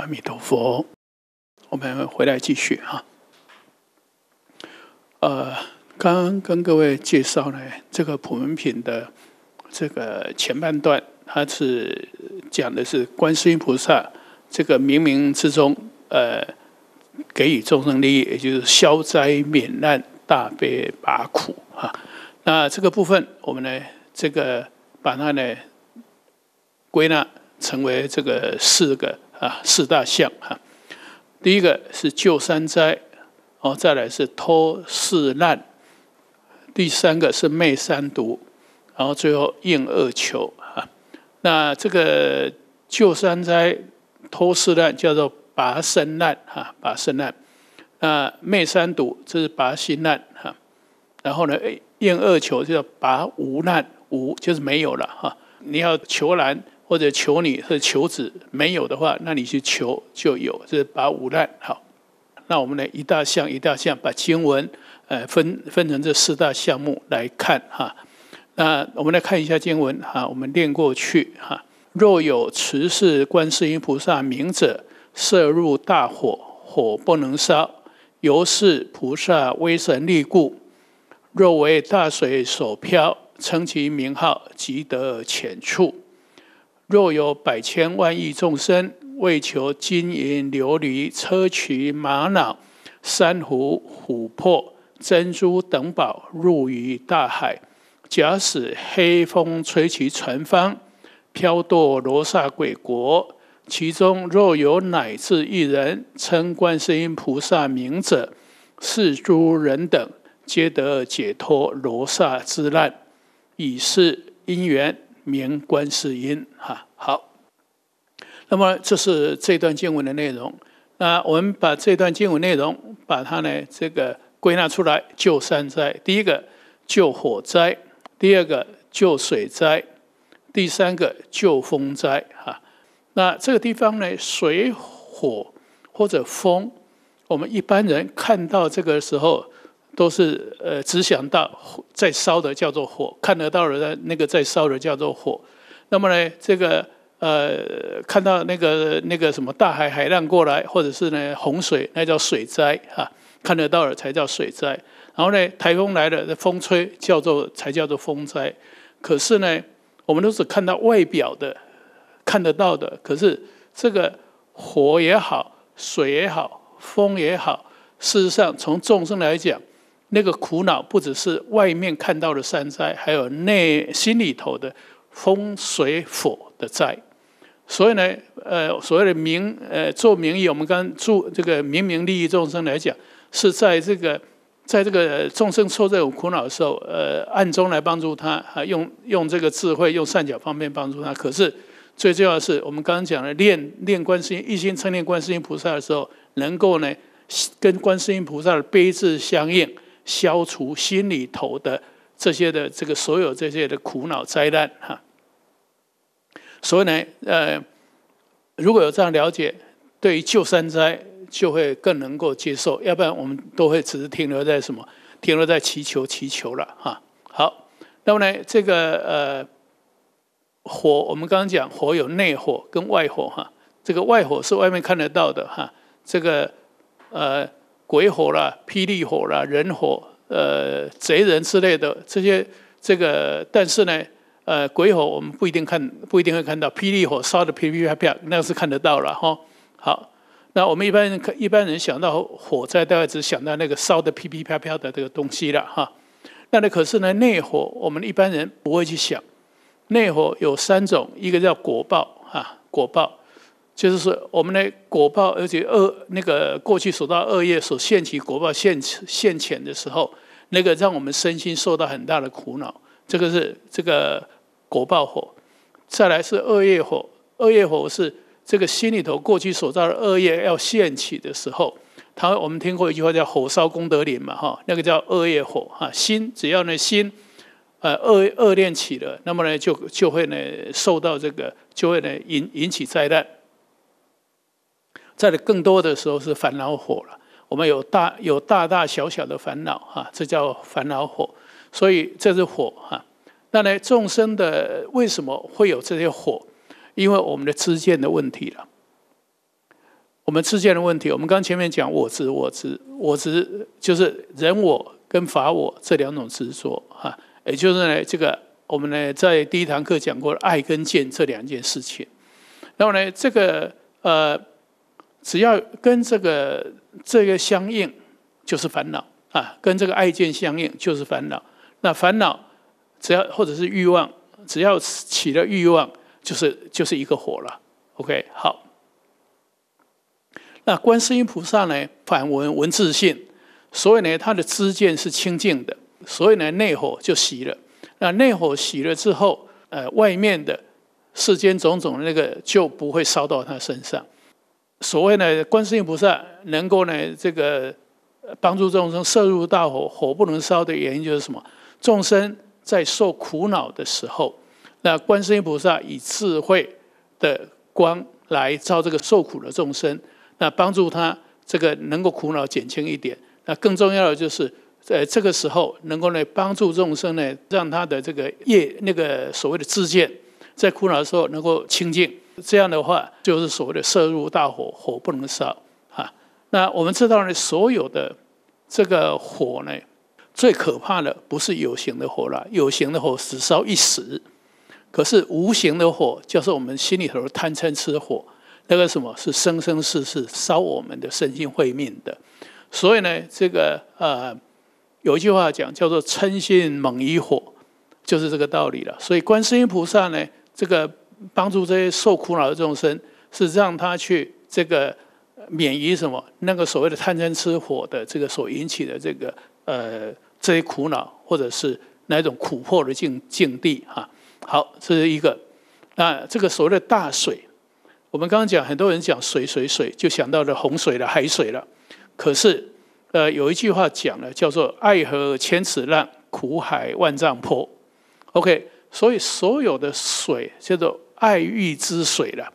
阿弥陀佛，我们回来继续啊。呃，刚刚跟各位介绍呢，这个普门品的这个前半段，它是讲的是观世音菩萨这个冥冥之中，呃，给予众生利益，也就是消灾免难、大悲拔苦啊。那这个部分，我们呢，这个把它呢归纳成为这个四个。啊，四大象哈，第一个是救三灾，哦，再来是脱四难，第三个是灭三毒，然后最后应二求啊。那这个救三灾、脱四难叫做拔身难啊，拔身难。那灭三毒这是拔心难哈，然后呢应二求就叫拔无难，无就是没有了哈，你要求难。或者求女或求子没有的话，那你去求就有。是把五难好，那我们来一大项一大项把经文，呃，分分成这四大项目来看哈。那我们来看一下经文哈，我们念过去哈。若有持是观世音菩萨名者，摄入大火，火不能烧；由是菩萨威神力故。若为大水所漂，称其名号，即得浅处。若有百千万亿众生为求金银琉璃砗磲玛瑙珊瑚琥珀珍珠等宝入于大海，假使黑风吹其船帆，飘堕罗刹鬼国，其中若有乃至一人称观世音菩萨名者，是诸人等皆得解脱罗刹之难，以是因缘。观世音，哈好。那么这是这段经文的内容。那我们把这段经文内容把它呢这个归纳出来，救三灾：第一个救火灾，第二个救水灾，第三个救风灾。哈，那这个地方呢，水火或者风，我们一般人看到这个时候。都是呃，只想到在烧的叫做火，看得到的那个在烧的叫做火。那么呢，这个呃，看到那个那个什么大海海浪过来，或者是呢洪水，那叫水灾啊，看得到的才叫水灾。然后呢，台风来了，风吹叫做才叫做风灾。可是呢，我们都只看到外表的，看得到的。可是这个火也好，水也好，风也好，事实上从众生来讲，那个苦恼不只是外面看到的善哉，还有内心里头的风水火的灾。所以呢，呃，所谓的名，呃，做名义，我们刚做这个明明利益众生来讲，是在这个在这个众生受这种苦恼的时候，呃，暗中来帮助他，啊，用用这个智慧，用善巧方便帮助他。可是最重要的是，我们刚刚讲的念念观世音，一心称念观世音菩萨的时候，能够呢，跟观世音菩萨的悲智相应。消除心里头的这些的这个所有这些的苦恼灾难哈，所以呢，呃，如果有这样了解，对于救三灾就会更能够接受，要不然我们都会只是停留在什么，停留在祈求祈求了哈。好，那么呢，这个呃，火我们刚刚讲火有内火跟外火哈，这个外火是外面看得到的哈，这个呃。鬼火啦，霹雳火啦，人火，呃，贼人之类的这些，这个，但是呢，呃，鬼火我们不一定看，不一定会看到，霹雳火烧的噼噼啪啪，那是看得到了哈。好，那我们一般人，一般人想到火灾，大概只想到那个烧的噼噼啪啪的这个东西了哈。那呢，可是呢，内火我们一般人不会去想，内火有三种，一个叫果报啊，果报。就是说，我们的果报，而且恶那个过去所造恶业所现起果报现现前的时候，那个让我们身心受到很大的苦恼，这个是这个果报火。再来是恶业火，恶业火是这个心里头过去所造的恶业要现起的时候，他我们听过一句话叫“火烧功德林”嘛，哈，那个叫恶业火哈。心只要呢心呃恶恶念起了，那么呢就就会呢受到这个就会呢引引起灾难。在更多的时候是烦恼火了，我们有大有大大小小的烦恼啊，这叫烦恼火，所以这是火哈。那呢，众生的为什么会有这些火？因为我们的知见的问题了。我们知见的问题，我们刚前面讲我执我执我执，就是人我跟法我这两种执着啊。也就是呢，这个我们呢在第一堂课讲过爱跟见这两件事情。那么呢，这个呃。只要跟这个这个相应，就是烦恼啊！跟这个爱见相应就是烦恼。那烦恼只要或者是欲望，只要起了欲望，就是就是一个火了。OK，好。那观世音菩萨呢，反闻闻自性，所以呢，他的知见是清净的，所以呢，内火就熄了。那内火熄了之后，呃，外面的世间种种那个就不会烧到他身上。所谓呢，观世音菩萨能够呢，这个帮助众生摄入大火，火不能烧的原因就是什么？众生在受苦恼的时候，那观世音菩萨以智慧的光来照这个受苦的众生，那帮助他这个能够苦恼减轻一点。那更重要的就是，在这个时候能够呢帮助众生呢，让他的这个业那个所谓的自见，在苦恼的时候能够清净。这样的话，就是所谓的“摄入大火，火不能烧”啊。那我们知道呢，所有的这个火呢，最可怕的不是有形的火了，有形的火只烧一时，可是无形的火就是我们心里头贪嗔痴火，那个什么是生生世世烧我们的身心慧命的。所以呢，这个呃，有一句话讲叫做“嗔心猛于火”，就是这个道理了。所以观世音菩萨呢，这个。帮助这些受苦恼的众生，是让他去这个免于什么那个所谓的贪嗔痴火的这个所引起的这个呃这些苦恼或者是那种苦迫的境境地哈。好，这是一个。那这个所谓的大水，我们刚刚讲很多人讲水水水，就想到了洪水了、海水了。可是呃有一句话讲了，叫做“爱河千尺浪，苦海万丈坡”。OK，所以所有的水叫做。爱欲之水了，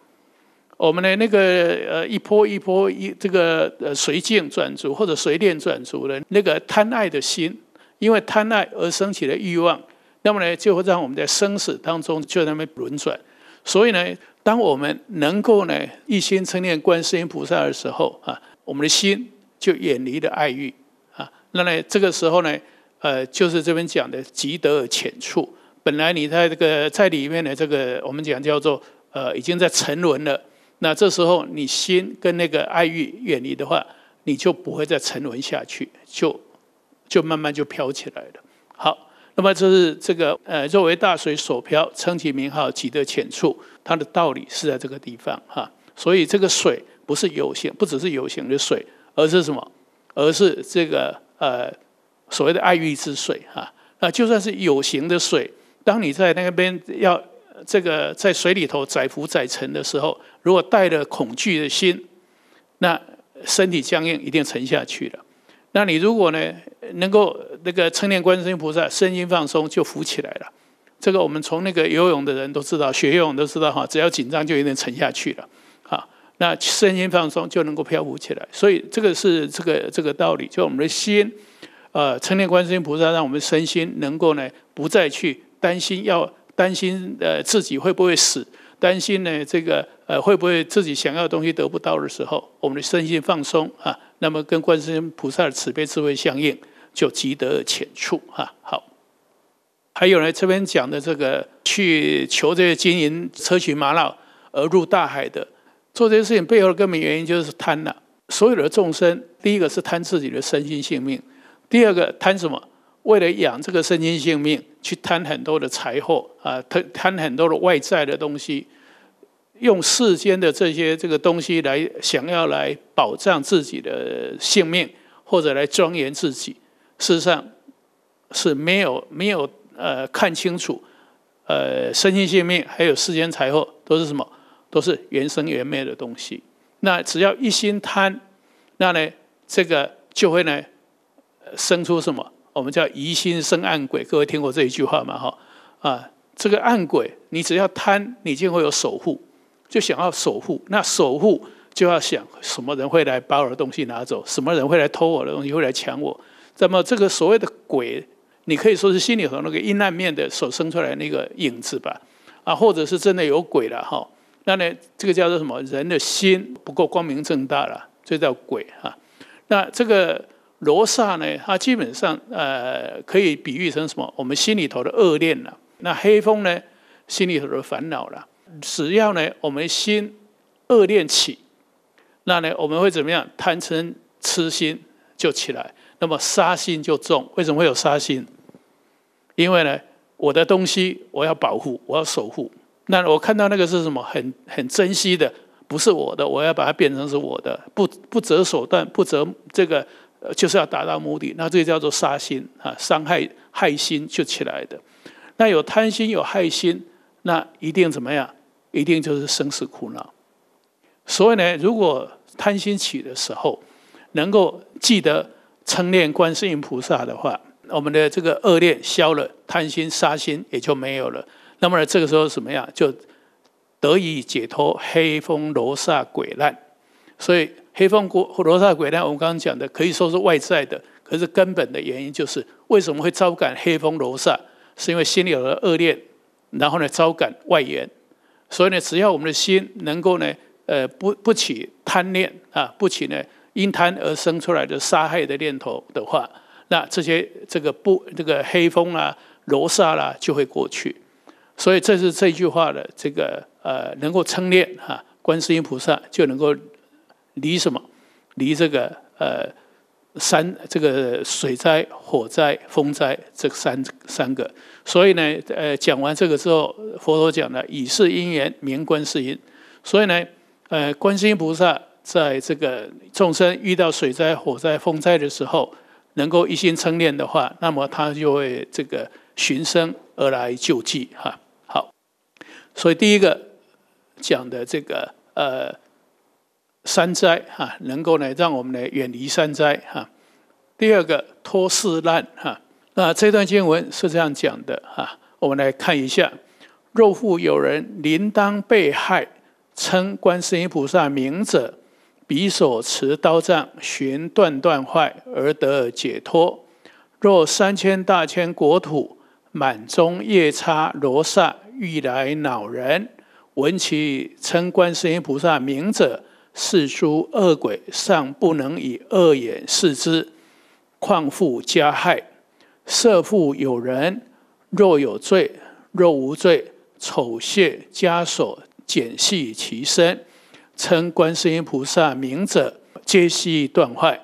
我们的那个呃，一波一波一这个呃，随境转足或者随念转足的那个贪爱的心，因为贪爱而升起的欲望，那么呢就会让我们在生死当中就在那边轮转。所以呢，当我们能够呢一心称念观世音菩萨的时候啊，我们的心就远离了爱欲啊。那呢这个时候呢，呃，就是这边讲的积德而浅处。本来你在这个在里面的这个我们讲叫做呃，已经在沉沦了。那这时候你心跟那个爱欲远离的话，你就不会再沉沦下去，就就慢慢就飘起来了。好，那么这是这个呃，若为大水所漂，称其名号，即得浅处。它的道理是在这个地方哈。所以这个水不是有形，不只是有形的水，而是什么？而是这个呃所谓的爱欲之水哈。那就算是有形的水。当你在那边要这个在水里头载浮载沉的时候，如果带着恐惧的心，那身体僵硬一定沉下去了。那你如果呢，能够那个称念观世音菩萨，身心放松就浮起来了。这个我们从那个游泳的人都知道，学游泳都知道哈，只要紧张就一定沉下去了啊。那身心放松就能够漂浮起来，所以这个是这个这个道理，就我们的心，呃，称念观世音菩萨，让我们身心能够呢不再去。担心要担心呃自己会不会死，担心呢这个呃会不会自己想要的东西得不到的时候，我们的身心放松啊，那么跟观世音菩萨的慈悲智慧相应，就积德浅处啊好。还有呢，这边讲的这个去求这个金银砗磲玛瑙而入大海的，做这些事情背后的根本原因就是贪了。所有的众生，第一个是贪自己的身心性命，第二个贪什么？为了养这个身心性命，去贪很多的财货啊，贪贪很多的外在的东西，用世间的这些这个东西来想要来保障自己的性命，或者来庄严自己，事实上是没有没有呃看清楚，呃身心性命还有世间财货都是什么，都是原生原灭的东西。那只要一心贪，那呢这个就会呢生出什么？我们叫疑心生暗鬼，各位听过这一句话吗？哈啊，这个暗鬼，你只要贪，你就会有守护，就想要守护。那守护就要想什么人会来把我的东西拿走，什么人会来偷我的东西，会来抢我。那么这个所谓的鬼，你可以说是心里头那个阴暗面的手生出来那个影子吧，啊，或者是真的有鬼了哈。那呢，这个叫做什么？人的心不够光明正大了，这叫鬼哈。那这个。罗刹呢，它基本上呃可以比喻成什么？我们心里头的恶念了。那黑风呢，心里头的烦恼了。只要呢我们心恶念起，那呢我们会怎么样？贪嗔痴心就起来，那么杀心就重。为什么会有杀心？因为呢我的东西我要保护，我要守护。那我看到那个是什么？很很珍惜的，不是我的，我要把它变成是我的，不不择手段，不择这个。就是要达到目的，那这个叫做杀心啊，伤害害心就起来的。那有贪心、有害心，那一定怎么样？一定就是生死苦恼。所以呢，如果贪心起的时候，能够记得称念观世音菩萨的话，我们的这个恶念消了，贪心、杀心也就没有了。那么呢，这个时候怎么样？就得以解脱黑风罗刹鬼难。所以。黑风鬼、罗刹鬼呢？我们刚刚讲的可以说是外在的，可是根本的原因就是为什么会招感黑风罗刹，是因为心里有了恶念，然后呢招感外缘。所以呢，只要我们的心能够呢，呃，不不起贪念啊，不起呢因贪而生出来的杀害的念头的话，那这些这个不这个黑风啊、罗刹啦就会过去。所以这是这句话的这个呃，能够称念哈，观世音菩萨就能够。离什么？离这个呃，三这个水灾、火灾、风灾这三三个。所以呢，呃，讲完这个之后，佛陀讲了以是因缘名观世音。所以呢，呃，观音菩萨在这个众生遇到水灾、火灾、风灾的时候，能够一心称念的话，那么他就会这个寻声而来救济哈。好，所以第一个讲的这个呃。山灾哈，能够呢让我们来远离山灾哈。第二个脱世难哈，那这段经文是这样讲的哈，我们来看一下：若复有人临当被害，称观世音菩萨名者，彼所持刀杖寻断断坏，而得解脱。若三千大千国土满中夜叉罗刹欲来恼人，闻其称观世音菩萨名者，世诸恶鬼尚不能以恶眼视之，况复加害？设复有人若有罪，若无罪，丑亵枷锁，减细其身，称观世音菩萨名者，皆悉断坏，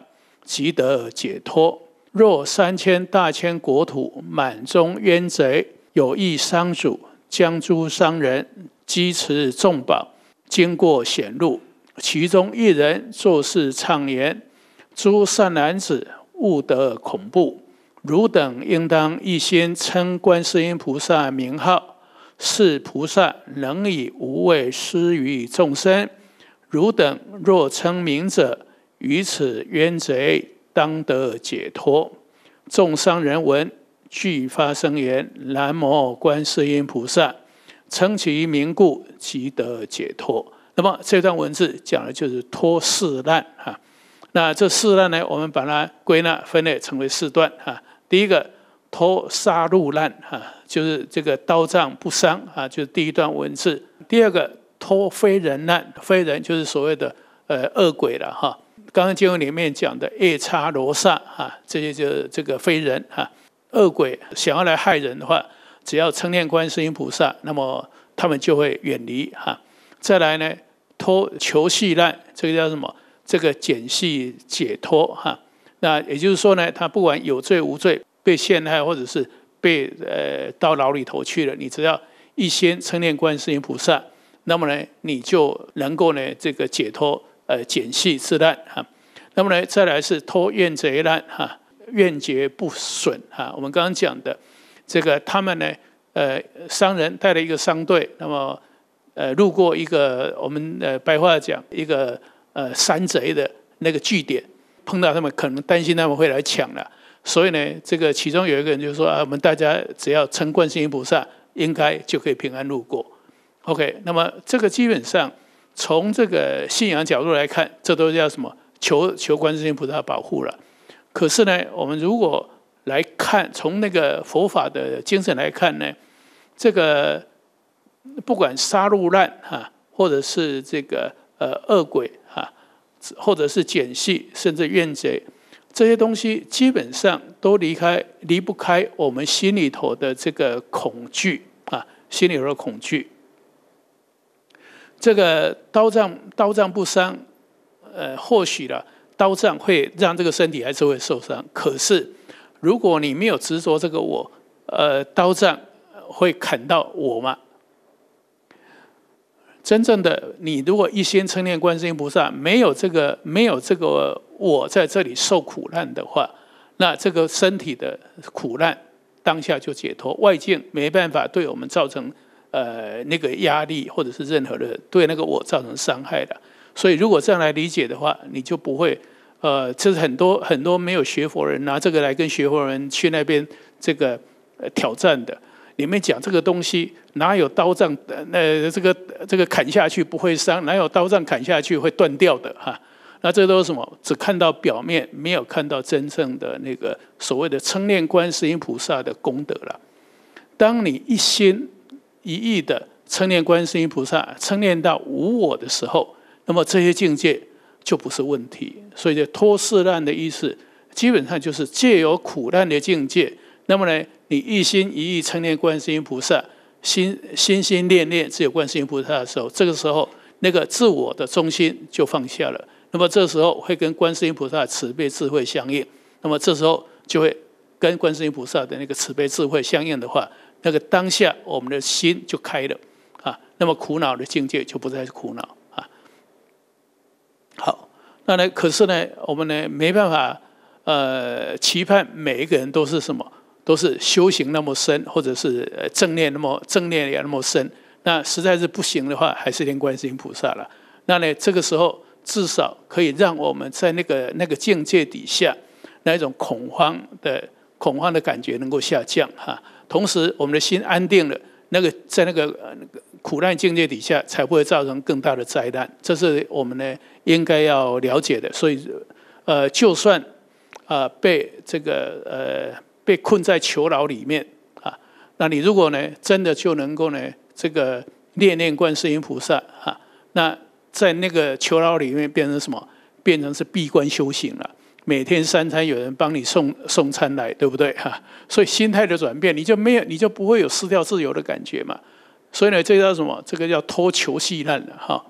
即得解脱。若三千大千国土满中冤贼，有意伤主，将诸商人，积持重宝，经过显露。其中一人作是唱言：“诸善男子，勿得恐怖。汝等应当一心称观世音菩萨名号。是菩萨能以无畏施于众生。汝等若称名者，于此冤贼当得解脱。众伤人闻，俱发声言：‘南无观世音菩萨！’称其名故，即得解脱。”那么这段文字讲的就是托四难啊，那这四难呢，我们把它归纳分类成为四段啊。第一个托杀戮难啊，就是这个刀杖不伤啊，就是第一段文字。第二个托非人难，非人就是所谓的呃恶鬼了哈。刚刚经文里面讲的夜叉罗刹啊，这些就是这个非人啊恶鬼想要来害人的话，只要称念观世音菩萨，那么他们就会远离哈。再来呢，脱求系难，这个叫什么？这个减系解脱哈。那也就是说呢，他不管有罪无罪，被陷害或者是被呃到牢里头去了，你只要一心称念观世音菩萨，那么呢，你就能够呢这个解脱呃减系之难哈。那么呢，再来是脱怨贼难哈，怨劫不损哈。我们刚刚讲的，这个他们呢呃商人带了一个商队，那么。呃，路过一个，我们呃，白话讲一个呃山贼的那个据点，碰到他们可能担心他们会来抢了，所以呢，这个其中有一个人就说啊，我们大家只要称观世音菩萨，应该就可以平安路过。OK，那么这个基本上从这个信仰角度来看，这都叫什么？求求观世音菩萨保护了。可是呢，我们如果来看从那个佛法的精神来看呢，这个。不管杀戮难啊，或者是这个呃恶鬼啊，或者是奸细，甚至怨贼，这些东西基本上都离开离不开我们心里头的这个恐惧啊，心里头的恐惧。这个刀杖刀杖不伤，呃，或许了刀杖会让这个身体还是会受伤。可是如果你没有执着这个我，呃，刀杖会砍到我吗？真正的你，如果一心称念观世音菩萨，没有这个没有这个我在这里受苦难的话，那这个身体的苦难当下就解脱，外境没办法对我们造成呃那个压力或者是任何的对那个我造成伤害的。所以如果这样来理解的话，你就不会呃，就是很多很多没有学佛人拿这个来跟学佛人去那边这个呃、挑战的。里面讲这个东西，哪有刀杖？呃，这个这个砍下去不会伤，哪有刀杖砍下去会断掉的哈？那这都是什么？只看到表面，没有看到真正的那个所谓的称念观世音菩萨的功德了。当你一心一意的称念观世音菩萨，称念到无我的时候，那么这些境界就不是问题。所以，脱世难的意思，基本上就是借由苦难的境界，那么呢？你一心一意称念观世音菩萨，心心心念念只有观世音菩萨的时候，这个时候那个自我的中心就放下了。那么这时候会跟观世音菩萨慈悲智慧相应。那么这时候就会跟观世音菩萨的那个慈悲智慧相应的话，那个当下我们的心就开了啊。那么苦恼的境界就不再是苦恼啊。好，那呢？可是呢，我们呢没办法，呃，期盼每一个人都是什么？都是修行那么深，或者是正念那么正念也那么深，那实在是不行的话，还是念观世音菩萨了。那呢，这个时候至少可以让我们在那个那个境界底下，那一种恐慌的恐慌的感觉能够下降哈。同时，我们的心安定了，那个在那个苦难境界底下，才不会造成更大的灾难。这是我们呢应该要了解的。所以，呃，就算啊被这个呃。被困在囚牢里面啊，那你如果呢，真的就能够呢，这个念念观世音菩萨啊，那在那个囚牢里面变成什么？变成是闭关修行了，每天三餐有人帮你送送餐来，对不对哈？所以心态的转变，你就没有，你就不会有失掉自由的感觉嘛。所以呢，这叫什么？这个叫脱囚系难了哈。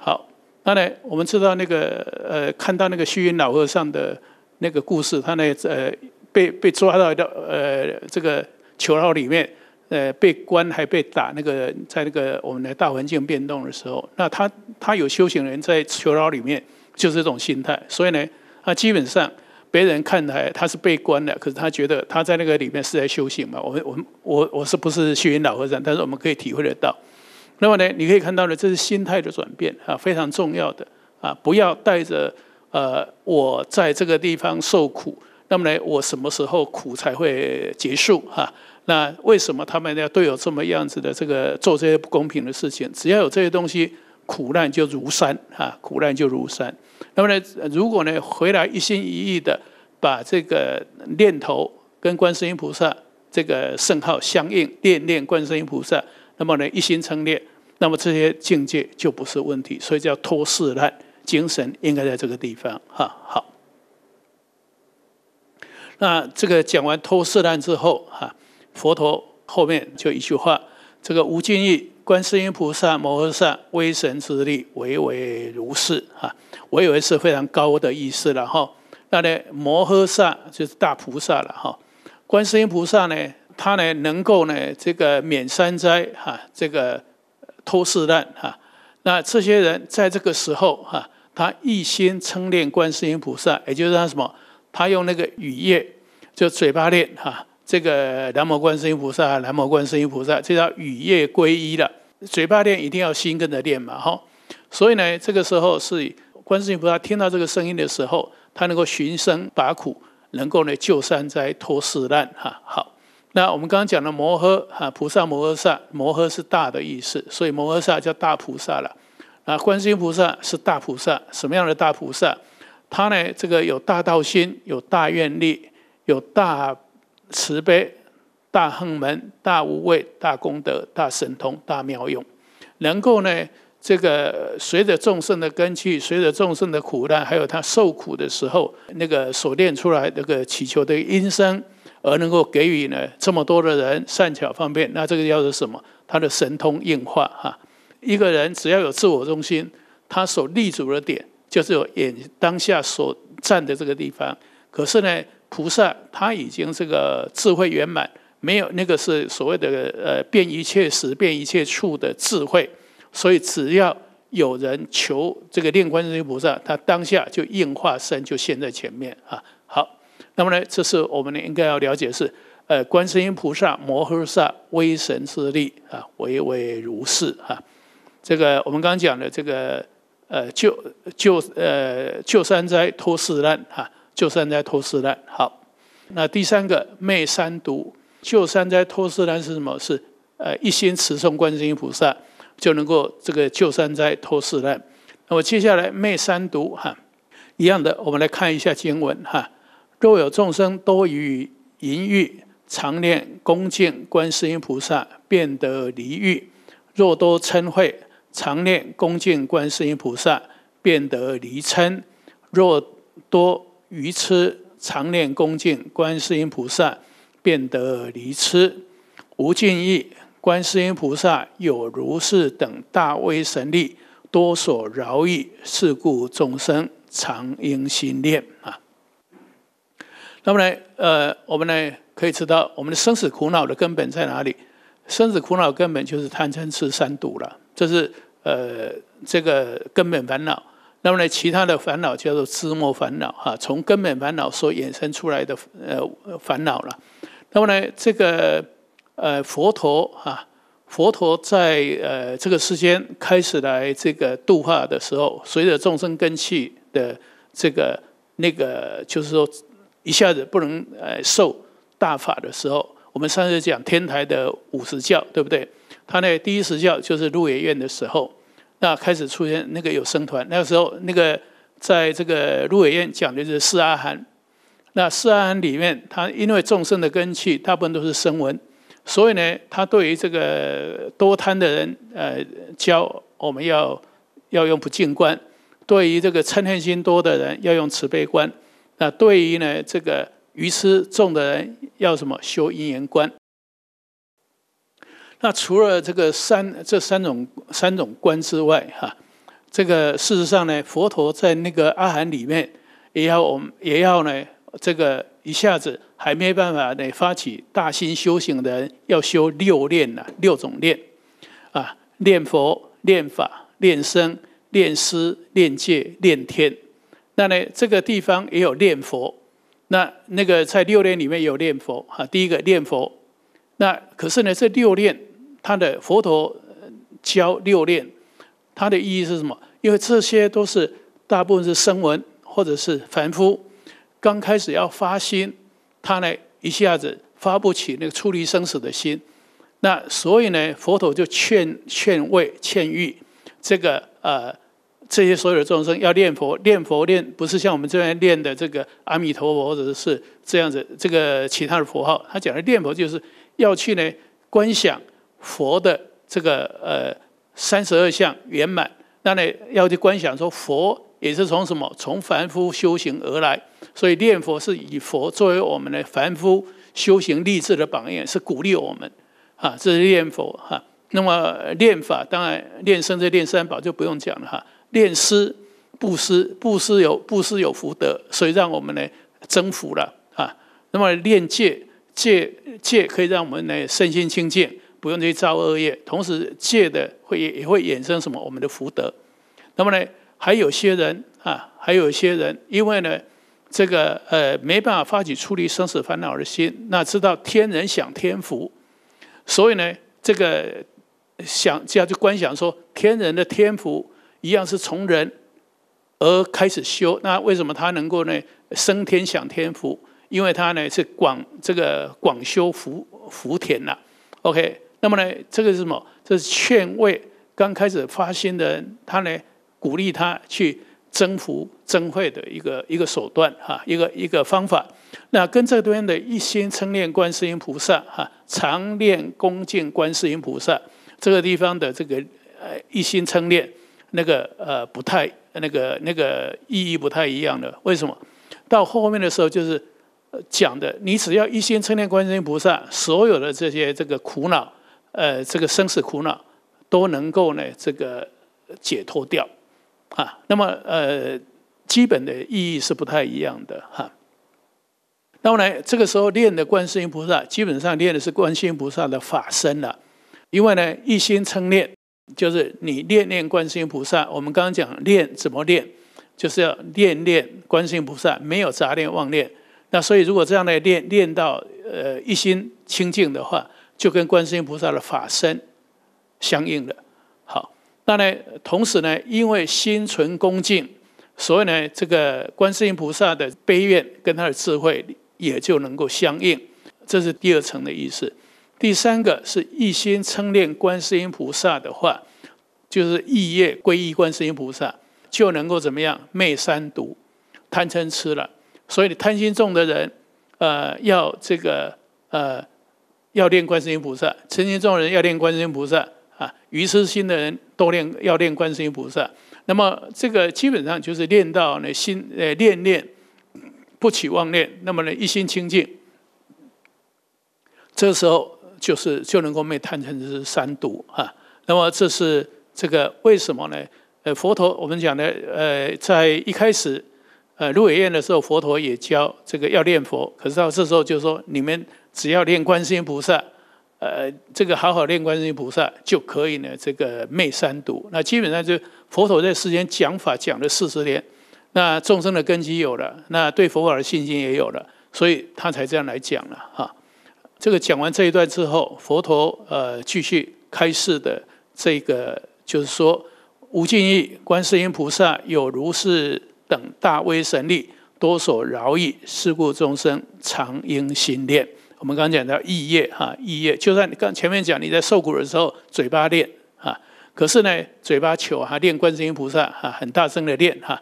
好，那呢，我们知道那个呃，看到那个虚云老和尚的那个故事，他那呃。被被抓到到呃这个囚牢里面，呃被关还被打，那个在那个我们的大环境变动的时候，那他他有修行人在囚牢里面就是这种心态，所以呢，他基本上别人看来他是被关的，可是他觉得他在那个里面是在修行嘛。我我我我是不是虚云老和尚？但是我们可以体会得到。那么呢，你可以看到呢，这是心态的转变啊，非常重要的啊，不要带着呃我在这个地方受苦。那么呢，我什么时候苦才会结束啊？那为什么他们要都有这么样子的这个做这些不公平的事情？只要有这些东西，苦难就如山啊，苦难就如山。那么呢，如果呢回来一心一意的把这个念头跟观世音菩萨这个圣号相应，念念观世音菩萨，那么呢一心称念，那么这些境界就不是问题。所以叫脱世难，精神应该在这个地方哈。好。那这个讲完偷四难之后，哈，佛陀后面就一句话：这个无尽意，观世音菩萨摩诃萨威神之力，唯唯如是，哈，我以为是非常高的意思了哈。那呢，摩诃萨就是大菩萨了哈。观世音菩萨呢，他呢能够呢这个免三灾哈，这个偷四难哈。那这些人在这个时候哈，他一心称念观世音菩萨，也就是他什么？他用那个雨叶，就嘴巴念哈，这个南无观世音菩萨，南无观世音菩萨，这叫雨叶皈依了。嘴巴念，一定要心跟着念嘛哈。所以呢，这个时候是观世音菩萨听到这个声音的时候，他能够寻声拔苦，能够呢救三灾脱四难哈。好，那我们刚刚讲的摩诃哈菩萨摩诃萨，摩诃是大的意思，所以摩诃萨叫大菩萨了。啊，观世音菩萨是大菩萨，什么样的大菩萨？他呢，这个有大道心，有大愿力，有大慈悲、大横门、大无畏、大功德、大神通、大妙用，能够呢，这个随着众生的根器，随着众生的苦难，还有他受苦的时候，那个所练出来那个祈求的音声，而能够给予呢这么多的人善巧方便，那这个叫做什么？他的神通应化哈。一个人只要有自我中心，他所立足的点。就是眼当下所站的这个地方，可是呢，菩萨他已经这个智慧圆满，没有那个是所谓的呃变一切时变一切处的智慧，所以只要有人求这个念观世音菩萨，他当下就应化身就现在前面啊。好，那么呢，这是我们呢应该要了解是，呃，观世音菩萨摩诃萨威神之力啊，巍巍如是啊。这个我们刚讲的这个。呃，救救呃，救三灾脱四难哈，救三灾脱四难。好，那第三个灭三毒，救三灾脱四难是什么？是呃，一心持诵观世音菩萨，就能够这个救三灾脱四难。那么接下来灭三毒哈，一样的，我们来看一下经文哈。若有众生多于淫欲，常念恭敬观世音菩萨，便得离欲；若多嗔恚。常念恭敬观世音菩萨，便得离嗔；若多愚痴，常念恭敬观世音菩萨，便得离痴。无尽意，观世音菩萨有如是等大威神力，多所饶益，是故众生常应心念啊。那么呢，呃，我们呢可以知道，我们的生死苦恼的根本在哪里？生死苦恼根本就是贪嗔痴三毒了。这是呃这个根本烦恼，那么呢，其他的烦恼叫做自末烦恼啊，从根本烦恼所衍生出来的呃烦恼了。那么呢，这个呃佛陀啊，佛陀在呃这个世间开始来这个度化的时候，随着众生根器的这个那个，就是说一下子不能呃受大法的时候，我们上次讲天台的五十教，对不对？他呢，第一时教就是鹿野苑的时候，那开始出现那个有声团。那个时候，那个在这个鹿野苑讲的是四阿含。那四阿含里面，他因为众生的根器大部分都是声闻，所以呢，他对于这个多贪的人，呃，教我们要要用不净观；对于这个嗔恨心多的人，要用慈悲观；那对于呢，这个愚痴重的人，要什么修因缘观。那除了这个三这三种三种观之外，哈，这个事实上呢，佛陀在那个阿含里面也要我们也要呢，这个一下子还没办法呢，发起大心修行人要修六念呢，六种念啊，念佛、念法、念僧、念师、念戒、念天。那呢，这个地方也有念佛，那那个在六念里面有念佛哈，第一个念佛。那可是呢，这六念他的佛陀教六念，它的意义是什么？因为这些都是大部分是声闻或者是凡夫刚开始要发心，他呢一下子发不起那个出离生死的心，那所以呢佛陀就劝劝慰劝喻这个呃这些所有的众生要念佛，念佛念不是像我们这样念的这个阿弥陀佛或者是这样子这个其他的佛号，他讲的念佛就是要去呢观想。佛的这个呃三十二相圆满，那呢要去观想说佛也是从什么从凡夫修行而来，所以念佛是以佛作为我们的凡夫修行立志的榜样，是鼓励我们啊，这是念佛哈。那么念法当然念生在念三宝就不用讲了哈，念施布施布施有布施有福德，所以让我们呢征服了啊。那么念戒戒戒可以让我们呢身心清净。不用去造恶业，同时借的会也也会衍生什么？我们的福德。那么呢，还有些人啊，还有一些人，因为呢，这个呃没办法发起出离生死烦恼的心，那知道天人享天福，所以呢，这个想这样去观想说，天人的天福一样是从人而开始修。那为什么他能够呢生天享天福？因为他呢是广这个广修福福田呐。OK。那么呢，这个是什么？这是劝慰刚开始发心的人，他呢鼓励他去征服增慧的一个一个手段哈，一个一个方法。那跟这边的一心称念观世音菩萨哈，常念恭敬观世音菩萨，这个地方的这个呃一心称念那个呃不太那个那个意义不太一样的。为什么？到后面的时候就是讲的，你只要一心称念观世音菩萨，所有的这些这个苦恼。呃，这个生死苦恼都能够呢，这个解脱掉啊。那么呃，基本的意义是不太一样的哈。那么呢，这个时候练的观世音菩萨，基本上练的是观世音菩萨的法身了。因为呢，一心称念，就是你念念观世音菩萨。我们刚刚讲练怎么练，就是要念念观世音菩萨，没有杂念妄念。那所以如果这样来练，练到呃一心清净的话。就跟观世音菩萨的法身相应了，好，那呢，同时呢，因为心存恭敬，所以呢，这个观世音菩萨的悲愿跟他的智慧也就能够相应，这是第二层的意思。第三个是一心称念观世音菩萨的话，就是一心皈依观世音菩萨，就能够怎么样灭三毒、贪嗔痴了。所以，你贪心重的人，呃，要这个，呃。要练观世音菩萨，成年众人要练观世音菩萨啊，愚痴心的人都练要练观世音菩萨。那么这个基本上就是练到呢心呃练念不起妄念，那么呢一心清净，这时候就是就能够灭贪嗔是三毒啊。那么这是这个为什么呢？呃，佛陀我们讲的呃在一开始呃入野宴的时候，佛陀也教这个要念佛，可是到这时候就说你们。只要练观世音菩萨，呃，这个好好练观世音菩萨就可以呢。这个昧三毒，那基本上就佛陀在世间讲法讲了四十年，那众生的根基有了，那对佛法的信心也有了，所以他才这样来讲了哈。这个讲完这一段之后，佛陀呃继续开示的这个就是说，无尽意，观世音菩萨有如是等大威神力，多所饶益，是故众生常应心念。我们刚讲到意业哈，意业就算你刚前面讲你在受苦的时候嘴巴练啊，可是呢嘴巴求哈练观世音菩萨哈，很大声的练哈，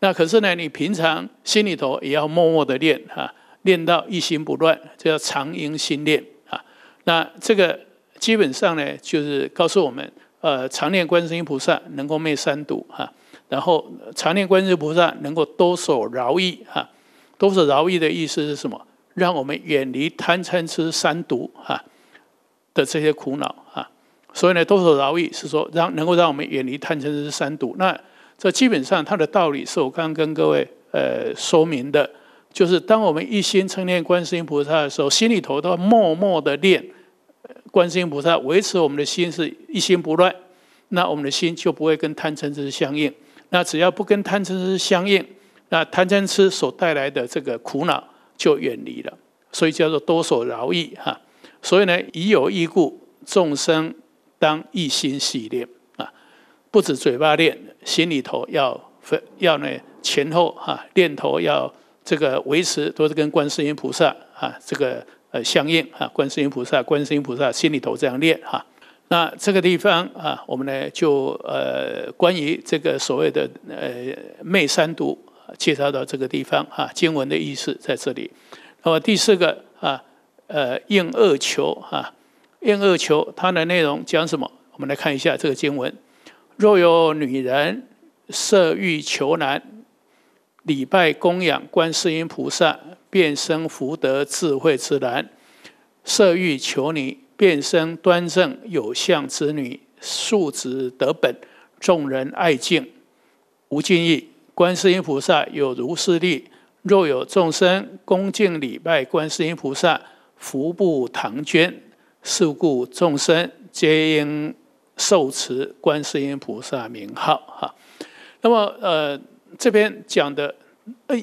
那可是呢你平常心里头也要默默的练哈，练到一心不乱，这叫常应心念啊。那这个基本上呢就是告诉我们，呃，常念观世音菩萨能够灭三毒哈，然后常念观世音菩萨能够多所饶益哈，多所饶益的意思是什么？让我们远离贪嗔痴三毒啊的这些苦恼啊，所以呢，多所饶益是说让能够让我们远离贪嗔痴三毒。那这基本上它的道理是我刚刚跟各位呃说明的，就是当我们一心称念观世音菩萨的时候，心里头都默默的念观世音菩萨，维持我们的心是一心不乱，那我们的心就不会跟贪嗔痴相应。那只要不跟贪嗔痴相应，那贪嗔痴所带来的这个苦恼。就远离了，所以叫做多所饶益哈。所以呢，已有一故，众生当一心系念啊，不止嘴巴念，心里头要分要呢前后哈，念头要这个维持，都是跟观世音菩萨啊这个呃相应啊。观世音菩萨，观世音菩萨心里头这样念哈。那这个地方啊，我们呢就呃关于这个所谓的呃昧三毒。介绍到这个地方啊，经文的意思在这里。那么第四个啊，呃，应恶求啊，应恶求它的内容讲什么？我们来看一下这个经文：若有女人色欲求男，礼拜供养观世音菩萨，变身福德智慧之男；色欲求女，变身端正有相之女，素直德本，众人爱敬，无尽意。观世音菩萨有如是力，若有众生恭敬礼拜观世音菩萨，福不唐捐，是故众生皆应受持观世音菩萨名号。哈，那么呃，这边讲的，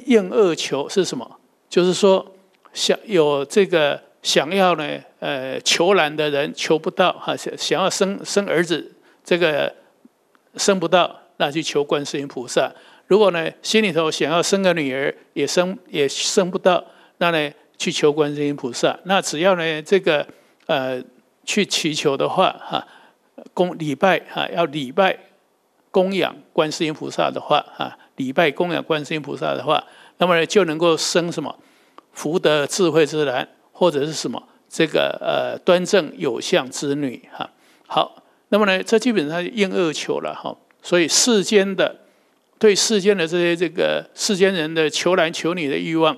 应恶求是什么？就是说想有这个想要呢，呃，求难的人求不到哈，想想要生生儿子这个生不到，那去求观世音菩萨。如果呢，心里头想要生个女儿，也生也生不到，那呢去求观世音菩萨。那只要呢这个呃去祈求的话哈，供礼拜哈，要礼拜供养观世音菩萨的话哈，礼拜供养观世音菩萨的话，那么呢就能够生什么福德智慧之男，或者是什么这个呃端正有相之女哈。好，那么呢这基本上应二求了哈。所以世间的。对世间的这些这个世间人的求男求女的欲望，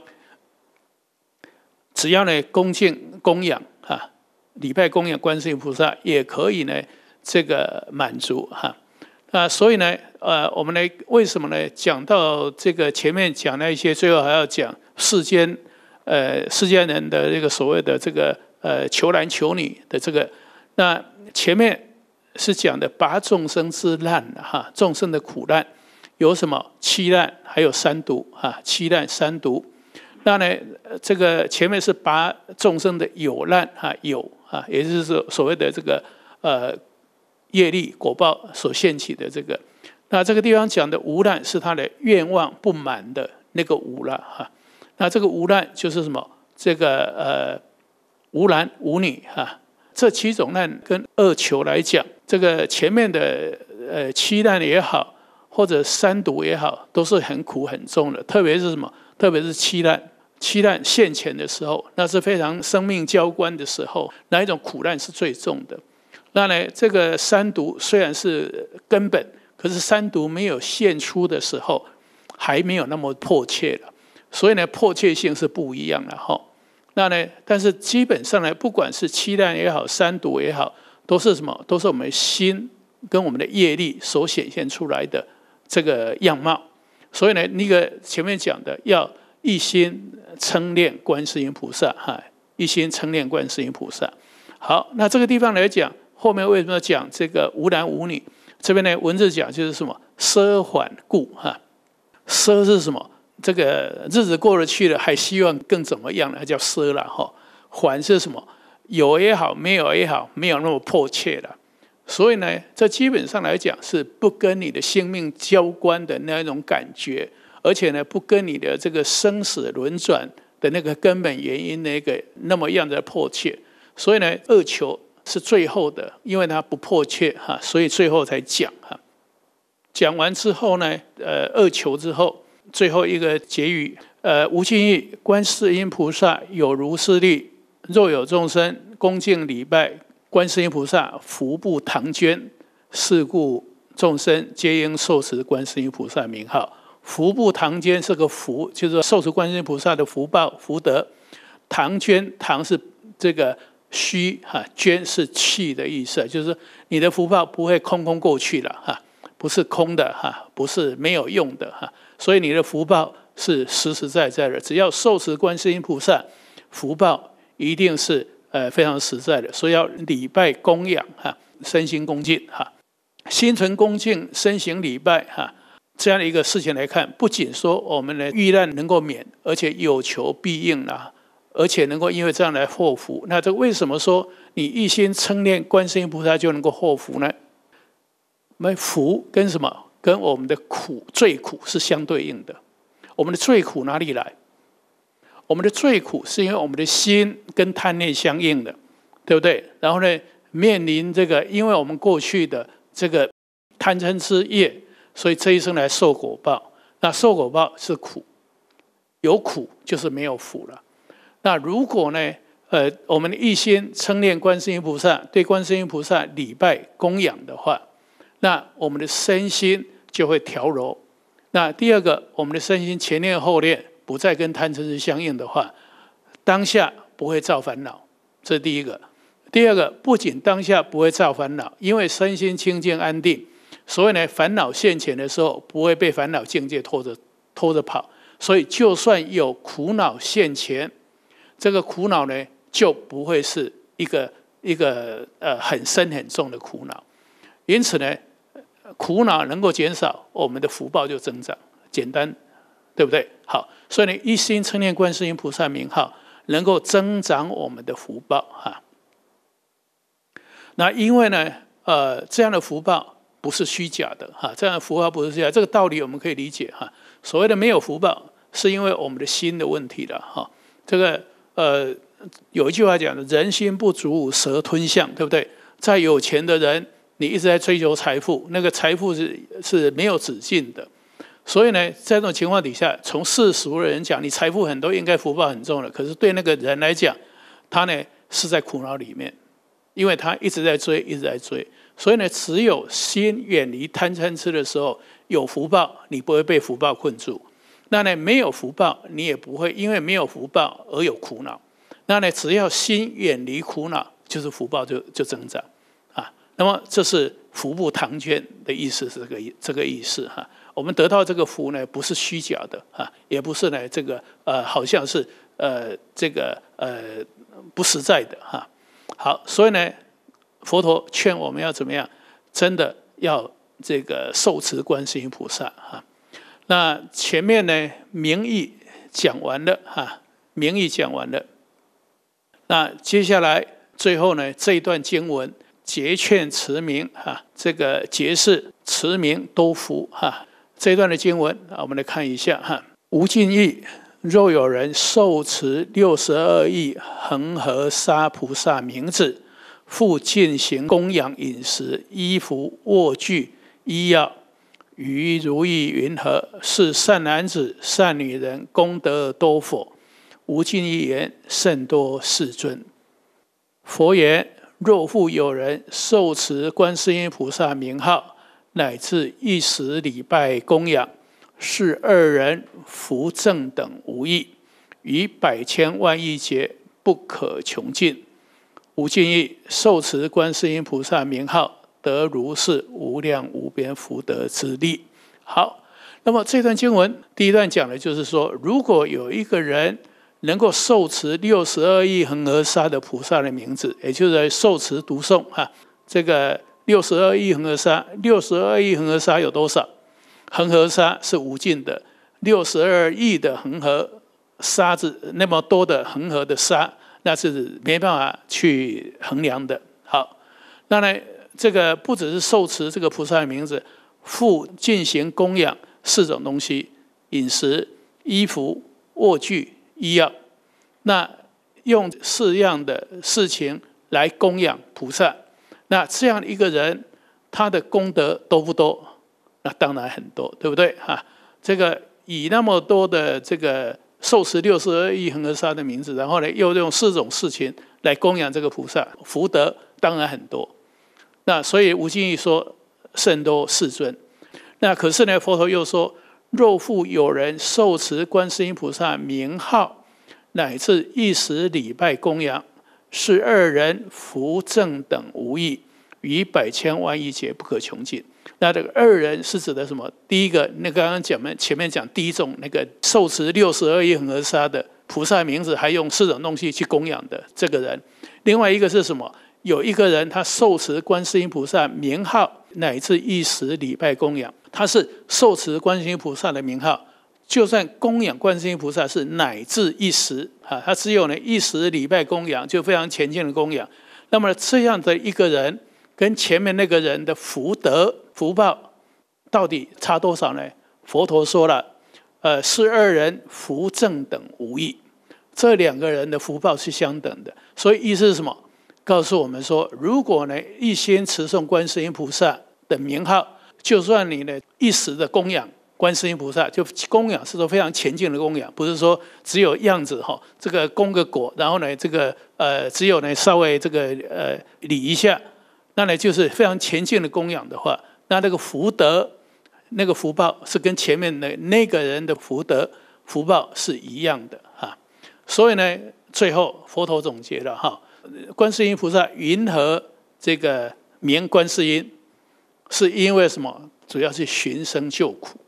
只要呢恭敬供养啊，礼拜供养观世音菩萨，也可以呢这个满足哈。啊，所以呢，呃，我们来为什么呢？讲到这个前面讲了一些，最后还要讲世间，呃，世间人的这个所谓的这个呃求男求女的这个，那前面是讲的拔众生之难哈，众生的苦难。有什么七难，还有三毒啊？七难三毒，那呢？这个前面是拔众生的有难啊，有啊，也就是所谓的这个呃业力果报所现起的这个。那这个地方讲的无难是他的愿望不满的那个无了哈。那这个无难就是什么？这个呃无男无女哈。这七种难跟二求来讲，这个前面的呃七难也好。或者三毒也好，都是很苦很重的。特别是什么？特别是七难七难现前的时候，那是非常生命交关的时候。哪一种苦难是最重的？那呢？这个三毒虽然是根本，可是三毒没有现出的时候，还没有那么迫切了。所以呢，迫切性是不一样的哈。那呢？但是基本上呢，不管是七难也好，三毒也好，都是什么？都是我们心跟我们的业力所显现出来的。这个样貌，所以呢，那个前面讲的要一心称念观世音菩萨，哈，一心称念观世音菩萨。好，那这个地方来讲，后面为什么要讲这个无男无女？这边呢，文字讲就是什么奢缓故，哈，奢是什么？这个日子过得去了，还希望更怎么样呢？叫奢了，哈，缓是什么？有也好，没有也好，没有那么迫切了。所以呢，这基本上来讲是不跟你的性命交关的那一种感觉，而且呢，不跟你的这个生死轮转的那个根本原因那个那么样的迫切。所以呢，二求是最后的，因为它不迫切哈，所以最后才讲哈。讲完之后呢，呃，二求之后，最后一个结语，呃，无尽意，观世音菩萨有如是力，若有众生恭敬礼拜。观世音菩萨福布唐捐，是故众生皆应受持观世音菩萨名号。福布唐捐是个福，就是受持观世音菩萨的福报福德。唐捐唐是这个虚哈，捐是气的意思，就是你的福报不会空空过去了哈，不是空的哈，不是没有用的哈，所以你的福报是实实在在的。只要受持观世音菩萨福报，一定是。呃，非常实在的，所以要礼拜供养哈，身心恭敬哈，心存恭敬，身行礼拜哈，这样的一个事情来看，不仅说我们的遇难能够免，而且有求必应啦，而且能够因为这样来获福。那这为什么说你一心称念观世音菩萨就能够获福呢？那福跟什么？跟我们的苦、罪苦是相对应的。我们的罪苦哪里来？我们的最苦是因为我们的心跟贪念相应的，对不对？然后呢，面临这个，因为我们过去的这个贪嗔痴业，所以这一生来受果报。那受果报是苦，有苦就是没有福了。那如果呢，呃，我们一心称念观世音菩萨，对观世音菩萨礼拜供养的话，那我们的身心就会调柔。那第二个，我们的身心前念后念。不再跟贪嗔痴相应的话，当下不会造烦恼，这第一个。第二个，不仅当下不会造烦恼，因为身心清净安定，所以呢，烦恼现前的时候不会被烦恼境界拖着拖着跑。所以，就算有苦恼现前，这个苦恼呢就不会是一个一个呃很深很重的苦恼。因此呢，苦恼能够减少，我们的福报就增长。简单。对不对？好，所以呢，一心称念观世音菩萨名号，能够增长我们的福报哈。那因为呢，呃，这样的福报不是虚假的哈，这样的福报不是虚假，这个道理我们可以理解哈。所谓的没有福报，是因为我们的心的问题了哈。这个呃，有一句话讲的，人心不足蛇吞象，对不对？在有钱的人，你一直在追求财富，那个财富是是没有止境的。所以呢，在这种情况底下，从世俗的人讲，你财富很多，应该福报很重了。可是对那个人来讲，他呢是在苦恼里面，因为他一直在追，一直在追。所以呢，只有心远离贪嗔痴的时候，有福报，你不会被福报困住。那呢，没有福报，你也不会因为没有福报而有苦恼。那呢，只要心远离苦恼，就是福报就就增长。啊，那么这是。福不唐捐的意思是这个这个意思哈，我们得到这个福呢，不是虚假的哈，也不是呢这个呃好像是呃这个呃不实在的哈。好，所以呢，佛陀劝我们要怎么样，真的要这个受持观世音菩萨哈。那前面呢名义讲完了哈，名义讲完了，那接下来最后呢这一段经文。结劝慈名哈，这个结是慈名多福哈。这一段的经文啊，我们来看一下哈。无尽意，若有人受持六十二亿恒河沙菩萨名字，复进行供养饮食、衣服、卧具、医药，于如意云何是善男子、善女人功德多否？无尽意言：甚多。世尊，佛言。若复有人受持观世音菩萨名号，乃至一时礼拜供养，是二人福正等无异，于百千万亿劫不可穷尽。无尽意，受持观世音菩萨名号，得如是无量无边福德之力。好，那么这段经文第一段讲的就是说，如果有一个人。能够受持六十二亿恒河沙的菩萨的名字，也就是受持读诵啊。这个六十二亿恒河沙，六十二亿恒河沙有多少？恒河沙是无尽的，六十二亿的恒河沙子那么多的恒河的沙，那是没办法去衡量的。好，那呢，这个不只是受持这个菩萨的名字，复进行供养四种东西：饮食、衣服、卧具。一样，那用四样的事情来供养菩萨，那这样一个人，他的功德多不多？那当然很多，对不对？哈，这个以那么多的这个受持六十二亿恒河沙的名字，然后呢，又用四种事情来供养这个菩萨，福德当然很多。那所以吴敬义说甚多世尊，那可是呢，佛陀又说。若复有人受持观世音菩萨名号，乃至一时礼拜供养，是二人福正等无异，于百千万亿劫不可穷尽。那这个二人是指的什么？第一个，那刚刚讲面前面讲第一种，那个受持六十二亿恒河沙的菩萨名字，还用四种东西去供养的这个人；另外一个是什么？有一个人他受持观世音菩萨名号，乃至一时礼拜供养。他是受持观世音菩萨的名号，就算供养观世音菩萨是乃至一时啊，他只有呢一时礼拜供养，就非常虔敬的供养。那么这样的一个人跟前面那个人的福德福报到底差多少呢？佛陀说了，呃，是二人福正等无异，这两个人的福报是相等的。所以意思是什么？告诉我们说，如果呢一心持诵观世音菩萨的名号。就算你呢一时的供养观世音菩萨，就供养是说非常前进的供养，不是说只有样子哈，这个供个果，然后呢这个呃只有呢稍微这个呃理一下，那呢就是非常前进的供养的话，那那个福德那个福报是跟前面那那个人的福德福报是一样的哈。所以呢最后佛陀总结了哈，观世音菩萨云何这个名观世音？是因为什么？主要是寻声救苦。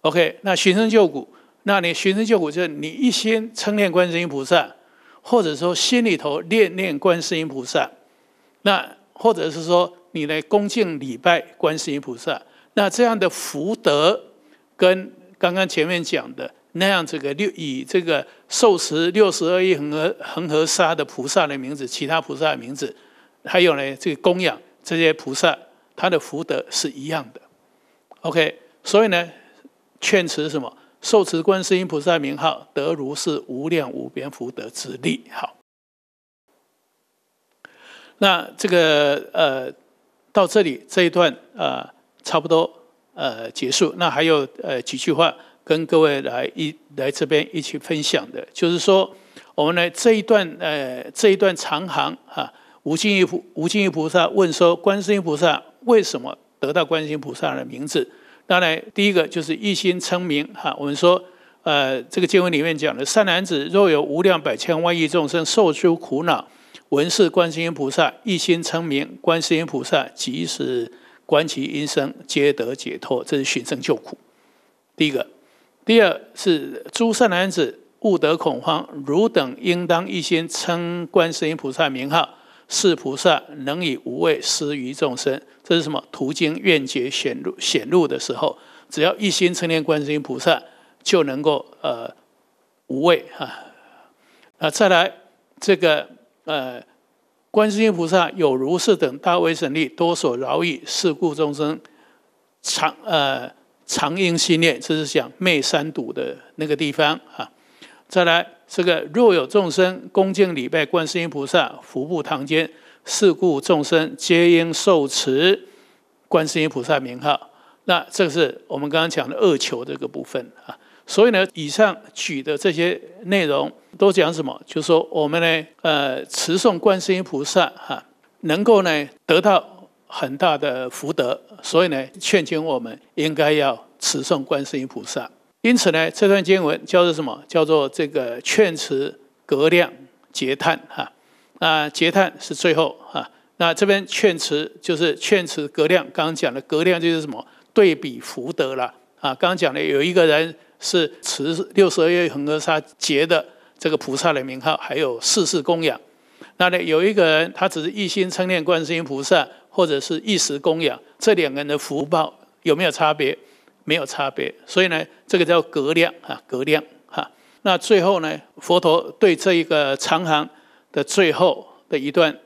OK，那寻声救苦，那你寻声救苦，就是你一心称念观世音菩萨，或者说心里头念念观世音菩萨，那或者是说你来恭敬礼拜观世音菩萨，那这样的福德跟刚刚前面讲的那样这个六以这个受持六十二亿恒河恒河沙的菩萨的名字，其他菩萨的名字，还有呢，这个供养这些菩萨。他的福德是一样的，OK，所以呢，劝持什么？受持观世音菩萨名号，得如是无量无边福德之力。好，那这个呃，到这里这一段呃，差不多呃结束。那还有呃几句话跟各位来一来这边一起分享的，就是说，我们来这一段呃这一段长行啊，无尽意菩无尽意菩萨问说，观世音菩萨。为什么得到观世音菩萨的名字？当然，第一个就是一心称名哈。我们说，呃，这个经文里面讲的，善男子若有无量百千万亿众生受诸苦恼，闻是观世音菩萨一心称名，观世音菩萨即时观其音声，皆得解脱。这是寻声救苦。第一个，第二是诸善男子勿得恐慌，汝等应当一心称观世音菩萨名号。是菩萨能以无畏施于众生。这是什么？途经愿劫显露显露的时候，只要一心称念观世音菩萨，就能够呃无畏啊啊！再来这个呃，观世音菩萨有如是等大威神力，多所饶益，是故众生常呃常应心念。这是讲灭三毒的那个地方啊！再来这个，若有众生恭敬礼拜观世音菩萨，福布堂间。是故众生皆应受持观世音菩萨名号，那这是我们刚刚讲的恶求这个部分啊。所以呢，以上举的这些内容都讲什么？就是说我们呢，呃，持诵观世音菩萨哈，能够呢得到很大的福德。所以呢，劝请我们应该要持诵观世音菩萨。因此呢，这段经文叫做什么？叫做这个劝持格量结叹哈。那结叹是最后啊，那这边劝持就是劝持格量，刚刚讲的格量就是什么？对比福德了啊，刚刚讲的有一个人是持六十二月恒河沙劫的这个菩萨的名号，还有四世供养。那呢有一个人，他只是一心称念观世音菩萨，或者是一时供养，这两个人的福报有没有差别？没有差别，所以呢，这个叫格量啊，格量哈。那最后呢，佛陀对这一个长行。的最后的一段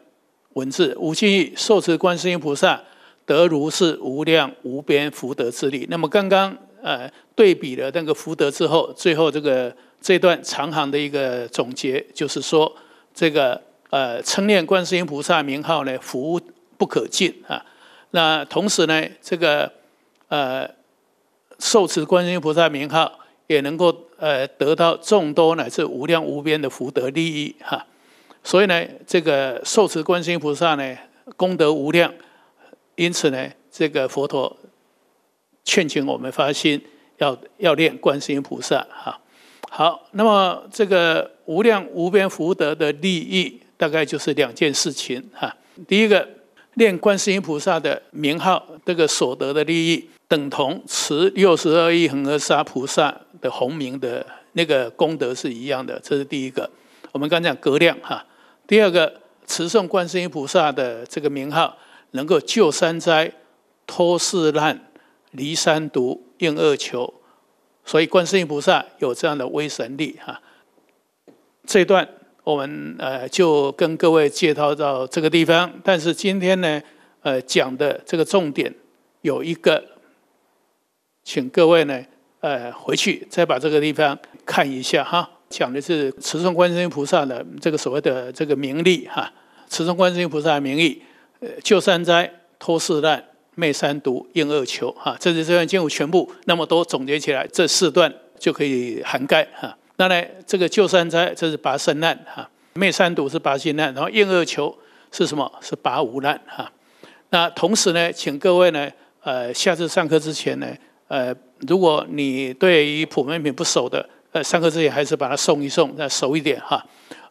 文字，无尽意受持观世音菩萨得如是无量无边福德之力。那么刚刚呃对比了那个福德之后，最后这个这段长行的一个总结就是说，这个呃称念观世音菩萨名号呢，福不可尽啊。那同时呢，这个呃受持观世音菩萨名号也能够呃得到众多乃至无量无边的福德利益哈。所以呢，这个受持观世音菩萨呢，功德无量，因此呢，这个佛陀劝请我们发心，要要念观世音菩萨哈。好，那么这个无量无边福德的利益，大概就是两件事情哈。第一个，念观世音菩萨的名号，这个所得的利益，等同持六十二亿恒河沙菩萨的宏名的那个功德是一样的，这是第一个。我们刚讲格量哈。第二个，持诵观世音菩萨的这个名号，能够救三灾、脱四难、离三毒、应二求，所以观世音菩萨有这样的威神力哈。这段我们呃就跟各位介绍到这个地方，但是今天呢，呃讲的这个重点有一个，请各位呢呃回去再把这个地方看一下哈。讲的是持诵观世音菩萨的这个所谓的这个名利哈，持诵观世音菩萨的名利，呃，救三灾、脱四难、灭三毒、应二求哈，这是这段经文全部，那么多总结起来，这四段就可以涵盖哈。那呢，这个救三灾，这是拔身难哈；灭三毒是拔心难，然后应二求是什么？是拔无难哈。那同时呢，请各位呢，呃，下次上课之前呢，呃，如果你对于普门品不熟的，呃，上课之前还是把它送一送，那熟一点哈。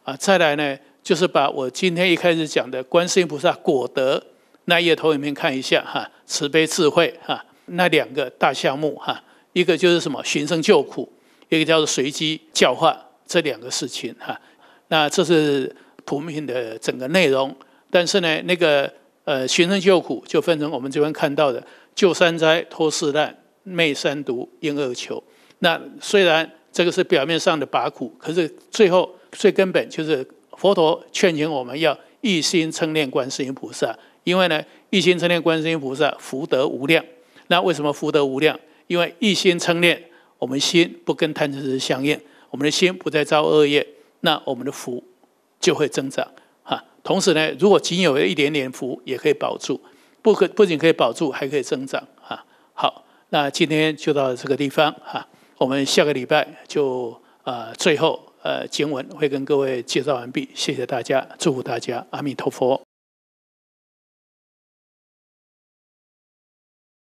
啊，再来呢，就是把我今天一开始讲的观世音菩萨果德那页投影面看一下哈，慈悲智慧哈，那两个大项目哈，一个就是什么寻声救苦，一个叫做随机教化，这两个事情哈。那这是普名的整个内容，但是呢，那个呃寻声救苦就分成我们这边看到的救三灾、脱四难、灭三毒、应二求。那虽然这个是表面上的拔苦，可是最后最根本就是佛陀劝请我们要一心称念观世音菩萨，因为呢，一心称念观世音菩萨福德无量。那为什么福德无量？因为一心称念，我们心不跟贪嗔痴相应，我们的心不再造恶业，那我们的福就会增长啊。同时呢，如果仅有的一点点福也可以保住，不不仅可以保住，还可以增长啊。好，那今天就到这个地方啊。我们下个礼拜就啊，最后呃经文会跟各位介绍完毕，谢谢大家，祝福大家，阿弥陀佛。